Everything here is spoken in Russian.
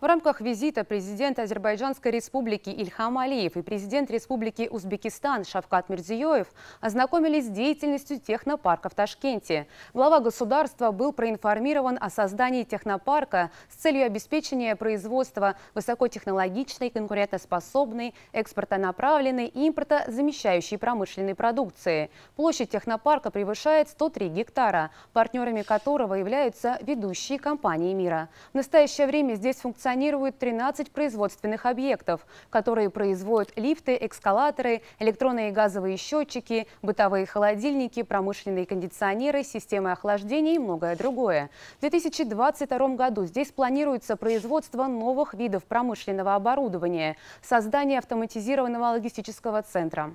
В рамках визита президент Азербайджанской республики Ильхам Алиев и президент республики Узбекистан Шавкат Мирзиёев ознакомились с деятельностью технопарка в Ташкенте. Глава государства был проинформирован о создании технопарка с целью обеспечения производства высокотехнологичной, конкурентоспособной, экспортонаправленной и импортозамещающей промышленной продукции. Площадь технопарка превышает 103 гектара, партнерами которого являются ведущие компании мира. В настоящее время здесь функционирует функционируют 13 производственных объектов, которые производят лифты, экскалаторы, электронные и газовые счетчики, бытовые холодильники, промышленные кондиционеры, системы охлаждения и многое другое. В 2022 году здесь планируется производство новых видов промышленного оборудования, создание автоматизированного логистического центра.